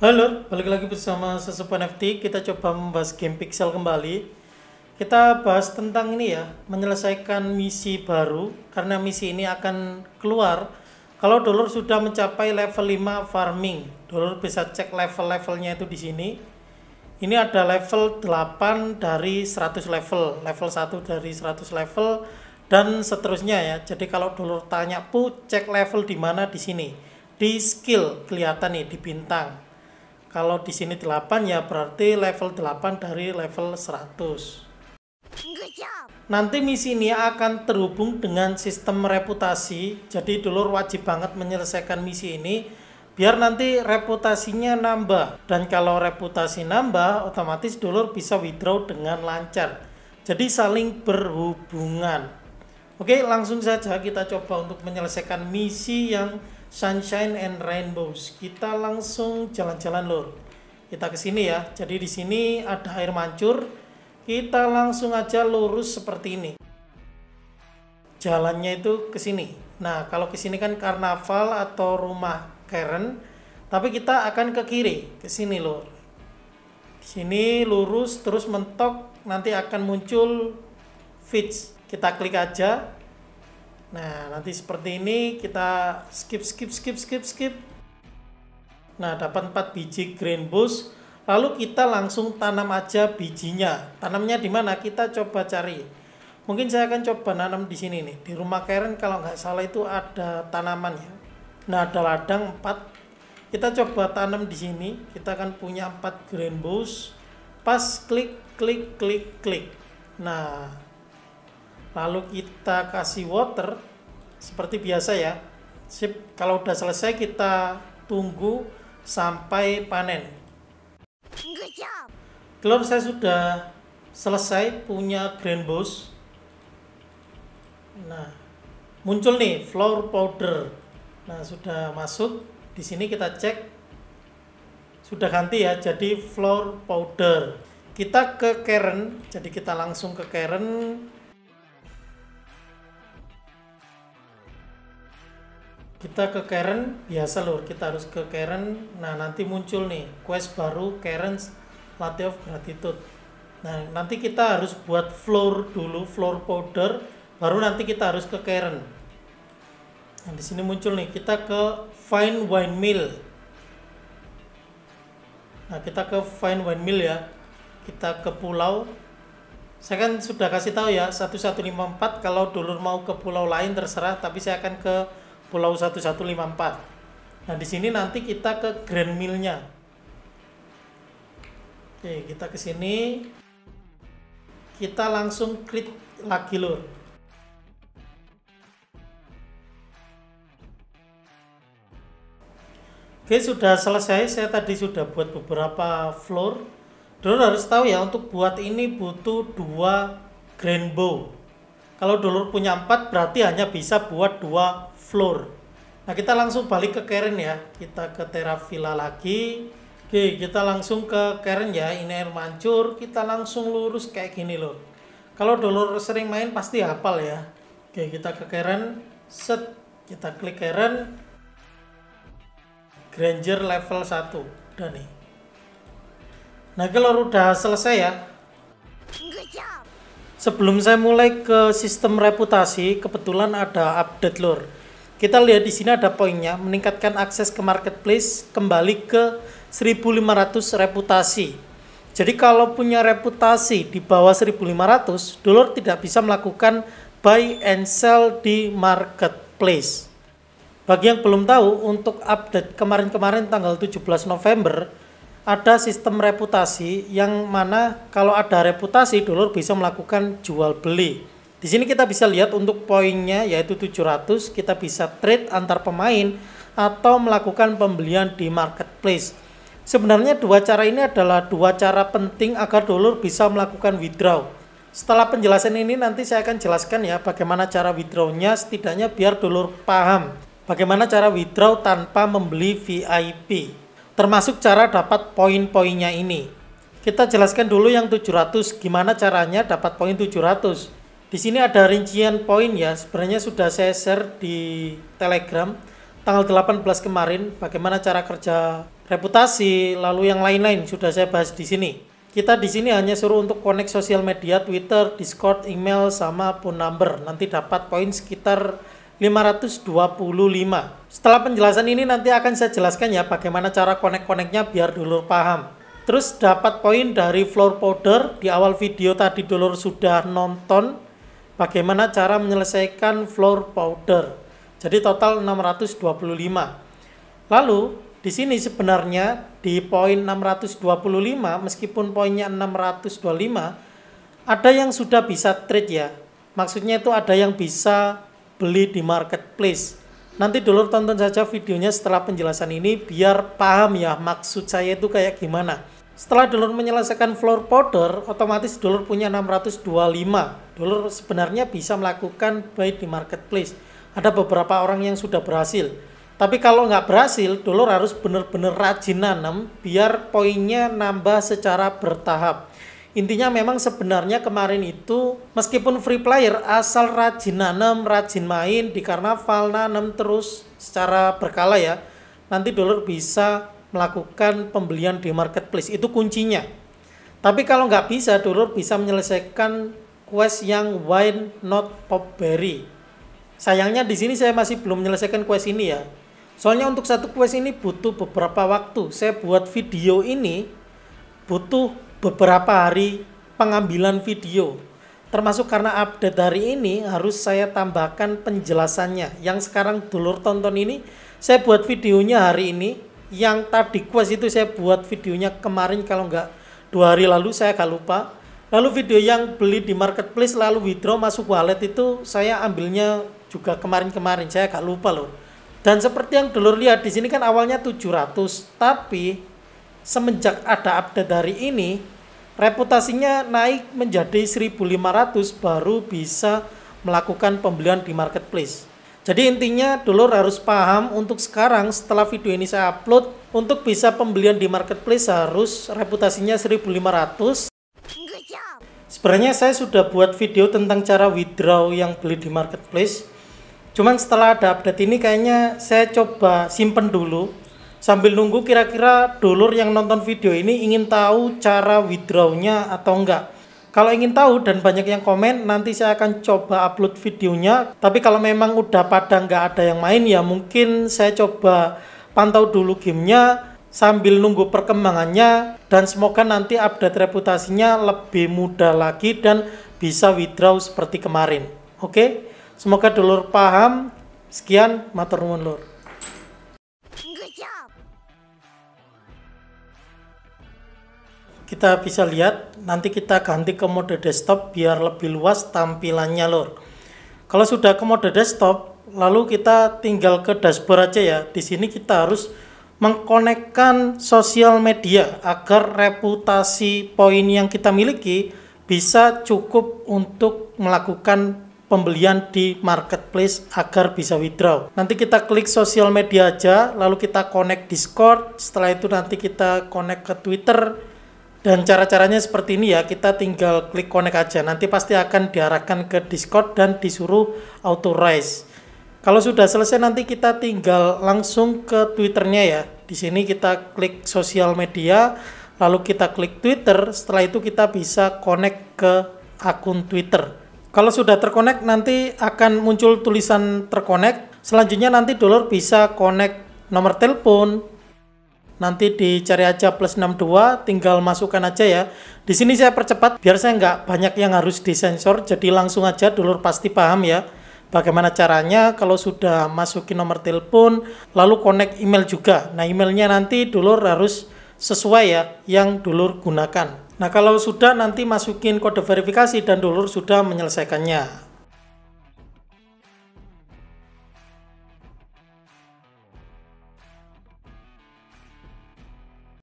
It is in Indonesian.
Halo, balik lagi bersama Sesupan NFT. Kita coba membahas game Pixel kembali. Kita bahas tentang ini ya, menyelesaikan misi baru karena misi ini akan keluar kalau Dolor sudah mencapai level 5 farming. Dolor bisa cek level-levelnya itu di sini. Ini ada level 8 dari 100 level, level 1 dari 100 level dan seterusnya ya. Jadi kalau Dolor tanya, "Pu, cek level di mana di sini?" Di skill kelihatan nih di bintang kalau di sini 8 ya berarti level 8 dari level 100. Nanti misi ini akan terhubung dengan sistem reputasi. Jadi dulur wajib banget menyelesaikan misi ini biar nanti reputasinya nambah. Dan kalau reputasi nambah, otomatis dulur bisa withdraw dengan lancar. Jadi saling berhubungan. Oke, langsung saja kita coba untuk menyelesaikan misi yang Sunshine and Rainbows. Kita langsung jalan-jalan lor. Kita ke sini ya. Jadi di sini ada air mancur. Kita langsung aja lurus seperti ini. Jalannya itu ke sini. Nah, kalau ke sini kan karnaval atau rumah Karen, tapi kita akan ke kiri, ke sini lor. Di sini lurus terus mentok nanti akan muncul Fitch. Kita klik aja Nah, nanti seperti ini kita skip, skip, skip, skip, skip. Nah, dapat 4 biji green bush. Lalu kita langsung tanam aja bijinya. Tanamnya di mana? Kita coba cari. Mungkin saya akan coba nanam di sini nih. Di rumah Karen kalau nggak salah itu ada tanaman ya. Nah, ada ladang 4. Kita coba tanam di sini. Kita akan punya 4 green bush. Pas klik, klik, klik, klik. Nah, lalu kita kasih water seperti biasa ya sip kalau udah selesai kita tunggu sampai panen telur saya sudah selesai punya grain boss nah muncul nih flour powder nah sudah masuk di sini kita cek sudah ganti ya jadi flour powder kita ke keren. jadi kita langsung ke keren. kita ke Karen biasa lur kita harus ke Karen nah nanti muncul nih quest baru Karen's latte of gratitude nah nanti kita harus buat floor dulu floor powder baru nanti kita harus ke Karen nah di sini muncul nih kita ke fine wine mill nah kita ke fine wine mill ya kita ke pulau saya kan sudah kasih tahu ya 1154 kalau dulur mau ke pulau lain terserah tapi saya akan ke Pulau 1154. Nah, di sini nanti kita ke Grand Mill-nya. Oke, kita ke sini. Kita langsung klik lagi, Lur. Oke, sudah selesai. Saya tadi sudah buat beberapa floor. Dulu harus tahu ya, untuk buat ini butuh dua grand bow kalau dulur punya 4 berarti hanya bisa buat dua floor. Nah, kita langsung balik ke Karen ya. Kita ke Villa lagi. Oke, kita langsung ke Karen ya. Ini air mancur, kita langsung lurus kayak gini loh. Kalau dulur sering main pasti hafal ya. Oke, kita ke Karen. Set, kita klik Karen. Granger level 1. Udah nih. Nah, kalau udah selesai ya, Sebelum saya mulai ke sistem reputasi, kebetulan ada update lur. Kita lihat di sini ada poinnya, meningkatkan akses ke marketplace kembali ke 1500 reputasi. Jadi kalau punya reputasi di bawah 1500, dulur tidak bisa melakukan buy and sell di marketplace. Bagi yang belum tahu, untuk update kemarin-kemarin tanggal 17 November, ada sistem reputasi yang mana kalau ada reputasi dulur bisa melakukan jual beli. Di sini kita bisa lihat untuk poinnya yaitu 700 kita bisa trade antar pemain atau melakukan pembelian di marketplace. Sebenarnya dua cara ini adalah dua cara penting agar dulur bisa melakukan withdraw. Setelah penjelasan ini nanti saya akan jelaskan ya bagaimana cara withdrawnya setidaknya biar dulur paham bagaimana cara withdraw tanpa membeli VIP termasuk cara dapat poin-poinnya ini. Kita jelaskan dulu yang 700, gimana caranya dapat poin 700. Di sini ada rincian poin ya, sebenarnya sudah saya share di Telegram tanggal 18 kemarin, bagaimana cara kerja reputasi, lalu yang lain-lain sudah saya bahas di sini. Kita di sini hanya suruh untuk connect sosial media, Twitter, Discord, email, sama phone number. Nanti dapat poin sekitar 525. Setelah penjelasan ini nanti akan saya jelaskan ya bagaimana cara konek-koneknya biar dulur paham. Terus dapat poin dari floor powder di awal video tadi dulur sudah nonton bagaimana cara menyelesaikan floor powder. Jadi total 625. Lalu di sini sebenarnya di poin 625 meskipun poinnya 625 ada yang sudah bisa trade ya. Maksudnya itu ada yang bisa beli di marketplace. Nanti dulur tonton saja videonya setelah penjelasan ini biar paham ya maksud saya itu kayak gimana. Setelah dulur menyelesaikan floor powder, otomatis dulur punya 625. Dulur sebenarnya bisa melakukan buy di marketplace. Ada beberapa orang yang sudah berhasil. Tapi kalau nggak berhasil, dulur harus benar-benar rajin nanam biar poinnya nambah secara bertahap. Intinya memang sebenarnya kemarin itu meskipun free player asal rajin nanam, rajin main di karnaval nanam terus secara berkala ya. Nanti dolar bisa melakukan pembelian di marketplace itu kuncinya. Tapi kalau nggak bisa dolar bisa menyelesaikan quest yang wine not pop berry. Sayangnya di sini saya masih belum menyelesaikan quest ini ya. Soalnya untuk satu quest ini butuh beberapa waktu. Saya buat video ini butuh beberapa hari pengambilan video. Termasuk karena update hari ini harus saya tambahkan penjelasannya. Yang sekarang dulur tonton ini saya buat videonya hari ini. Yang tadi quest itu saya buat videonya kemarin kalau nggak dua hari lalu saya agak lupa. Lalu video yang beli di marketplace lalu withdraw masuk wallet itu saya ambilnya juga kemarin-kemarin saya agak lupa loh. Dan seperti yang dulur lihat di sini kan awalnya 700, tapi semenjak ada update dari ini reputasinya naik menjadi 1500 baru bisa melakukan pembelian di marketplace. Jadi intinya dulu harus paham untuk sekarang setelah video ini saya upload untuk bisa pembelian di marketplace harus reputasinya 1500. Sebenarnya saya sudah buat video tentang cara withdraw yang beli di marketplace. Cuman setelah ada update ini kayaknya saya coba simpen dulu Sambil nunggu kira-kira dulur yang nonton video ini ingin tahu cara withdrawnya atau enggak. Kalau ingin tahu dan banyak yang komen, nanti saya akan coba upload videonya. Tapi kalau memang udah pada nggak ada yang main ya mungkin saya coba pantau dulu gamenya sambil nunggu perkembangannya dan semoga nanti update reputasinya lebih mudah lagi dan bisa withdraw seperti kemarin. Oke, semoga dulur paham. Sekian, matur nuwun lur. kita bisa lihat nanti kita ganti ke mode desktop biar lebih luas tampilannya lor kalau sudah ke mode desktop lalu kita tinggal ke dashboard aja ya di sini kita harus mengkonekkan sosial media agar reputasi poin yang kita miliki bisa cukup untuk melakukan pembelian di marketplace agar bisa withdraw. Nanti kita klik sosial media aja, lalu kita connect Discord, setelah itu nanti kita connect ke Twitter, dan cara-caranya seperti ini ya, kita tinggal klik connect aja. Nanti pasti akan diarahkan ke Discord dan disuruh authorize. Kalau sudah selesai nanti kita tinggal langsung ke Twitternya ya. Di sini kita klik sosial media, lalu kita klik Twitter. Setelah itu kita bisa connect ke akun Twitter. Kalau sudah terkonek nanti akan muncul tulisan terkonek. Selanjutnya nanti dolar bisa connect nomor telepon, nanti dicari aja plus 62 tinggal masukkan aja ya di sini saya percepat biar saya nggak banyak yang harus disensor jadi langsung aja dulur pasti paham ya bagaimana caranya kalau sudah masukin nomor telepon lalu connect email juga nah emailnya nanti dulur harus sesuai ya yang dulur gunakan nah kalau sudah nanti masukin kode verifikasi dan dulur sudah menyelesaikannya